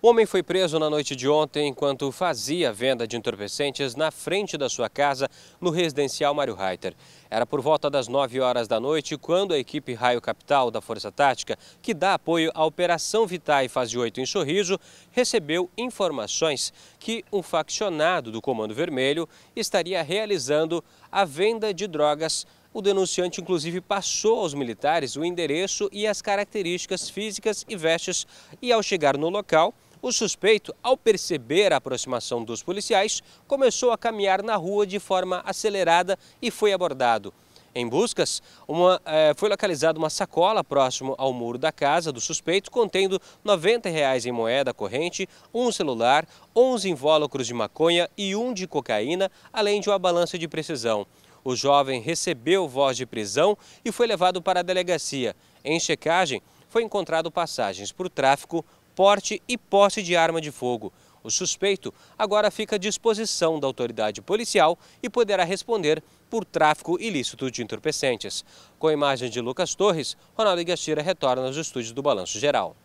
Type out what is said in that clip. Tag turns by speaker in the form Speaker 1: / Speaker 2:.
Speaker 1: O homem foi preso na noite de ontem enquanto fazia venda de entorpecentes na frente da sua casa, no residencial Mário Reiter. Era por volta das 9 horas da noite quando a equipe Raio Capital da Força Tática, que dá apoio à Operação Vitae Fase 8 em Sorriso, recebeu informações que um faccionado do Comando Vermelho estaria realizando a venda de drogas o denunciante, inclusive, passou aos militares o endereço e as características físicas e vestes. E ao chegar no local, o suspeito, ao perceber a aproximação dos policiais, começou a caminhar na rua de forma acelerada e foi abordado. Em buscas, uma, eh, foi localizada uma sacola próximo ao muro da casa do suspeito, contendo R$ 90 reais em moeda corrente, um celular, 11 invólucros de maconha e um de cocaína, além de uma balança de precisão. O jovem recebeu voz de prisão e foi levado para a delegacia. Em checagem, foi encontrado passagens por tráfico, porte e posse de arma de fogo. O suspeito agora fica à disposição da autoridade policial e poderá responder por tráfico ilícito de entorpecentes. Com a imagem de Lucas Torres, Ronaldo Gastira retorna aos estúdios do Balanço Geral.